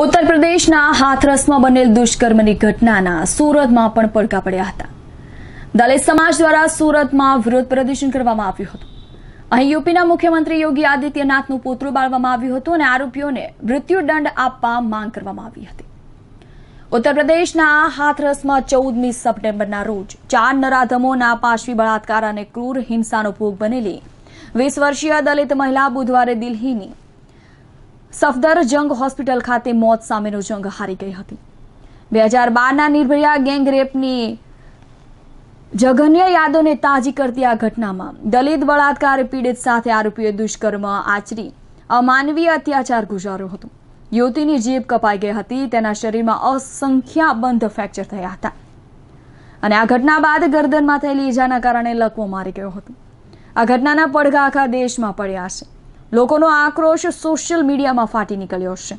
ઉત્તર પ્રદેશના હાથરસમાં બનેલ દુષ્કર્મની ઘટનાના સુરતમાં પણ પડકા પડ્યા હતા દલિત સમાજ દ્વારા સુરતમાં વિરોધ પ્રદર્શન કરવામાં આવ્યું હતું અહીં યુપીના મુખ્યમંત્રી યોગી આદિત્યનાથનું પોતરું બાળવામાં આવ્યું હતું અને આરોપીઓને મૃત્યુદંડ આપવા માંગ કરવામાં આવી હતી ઉત્તર પ્રદેશના હાથરસમાં ચૌદમી સપ્ટેમ્બરના રોજ ચાર નરાધમોના પાશવી બળાત્કાર અને ક્રૂર હિંસાનો ભોગ બનેલી વીસ વર્ષીય દલિત મહિલા બુધવારે દિલ્હીની સફદર જંગ હોસ્પિટલ ખાતે મોત સામેનો જંગ હારી ગઈ હતી બે હજાર બારના નિર્ભયા ગેંગ રેપની જઘન્ય યાદોને તાજી કરતી આ ઘટનામાં દલિત બળાત્કાર પીડિત સાથે આરોપીએ દુષ્કર્મ આચરી અમાનવીય અત્યાચાર ગુજાર્યો હતો યુવતીની જીભ કપાઈ ગઈ હતી તેના શરીરમાં અસંખ્યાબંધ ફ્રેક્ચર થયા હતા અને આ ઘટના બાદ ગરદનમાં થયેલી ઇજાના કારણે લકવો મારી ગયો હતો આ ઘટનાના પડઘા આખા દેશમાં પડ્યા છે લોકોનો આક્રોશ સોશિયલ મીડિયામાં ફાટી નીકળ્યો છે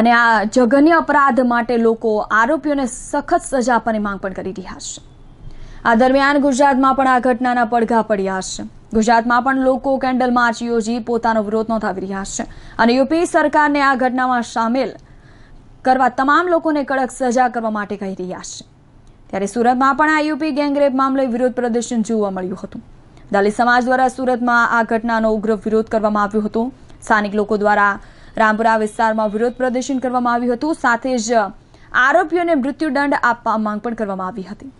અને આ જઘન્ય અપરાધ માટે લોકો આરોપીઓને સખત સજા આપવાની માંગ પણ કરી રહ્યા છે આ દરમિયાન ગુજરાતમાં પણ આ ઘટનાના પડઘા પડ્યા છે ગુજરાતમાં પણ લોકો કેન્ડલ માર્ચ યોજી પોતાનો વિરોધ નોંધાવી રહ્યા છે અને યુપી સરકારને આ ઘટનામાં સામેલ કરવા તમામ લોકોને કડક સજા કરવા માટે કહી રહ્યા છે ત્યારે સુરતમાં પણ આ યુપી ગેંગરેપ મામલે વિરોધ પ્રદર્શન જોવા મળ્યું હતું દલિત સમાજ દ્વારા સુરતમાં આ ઘટનાનો ઉગ્ર વિરોધ કરવામાં આવ્યો હતો સ્થાનિક લોકો દ્વારા રામપુરા વિસ્તારમાં વિરોધ પ્રદર્શન કરવામાં આવ્યું હતું સાથે જ આરોપીઓને મૃત્યુદંડ આપવા માંગ પણ કરવામાં આવી હતી